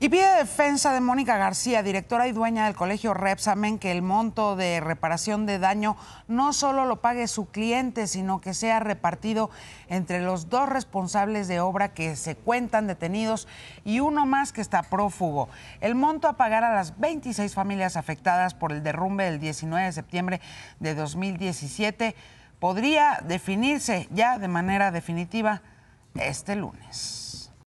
Y pide defensa de Mónica García, directora y dueña del colegio Repsamen, que el monto de reparación de daño no solo lo pague su cliente, sino que sea repartido entre los dos responsables de obra que se cuentan detenidos y uno más que está prófugo. El monto a pagar a las 26 familias afectadas por el derrumbe del 19 de septiembre de 2017 podría definirse ya de manera definitiva este lunes.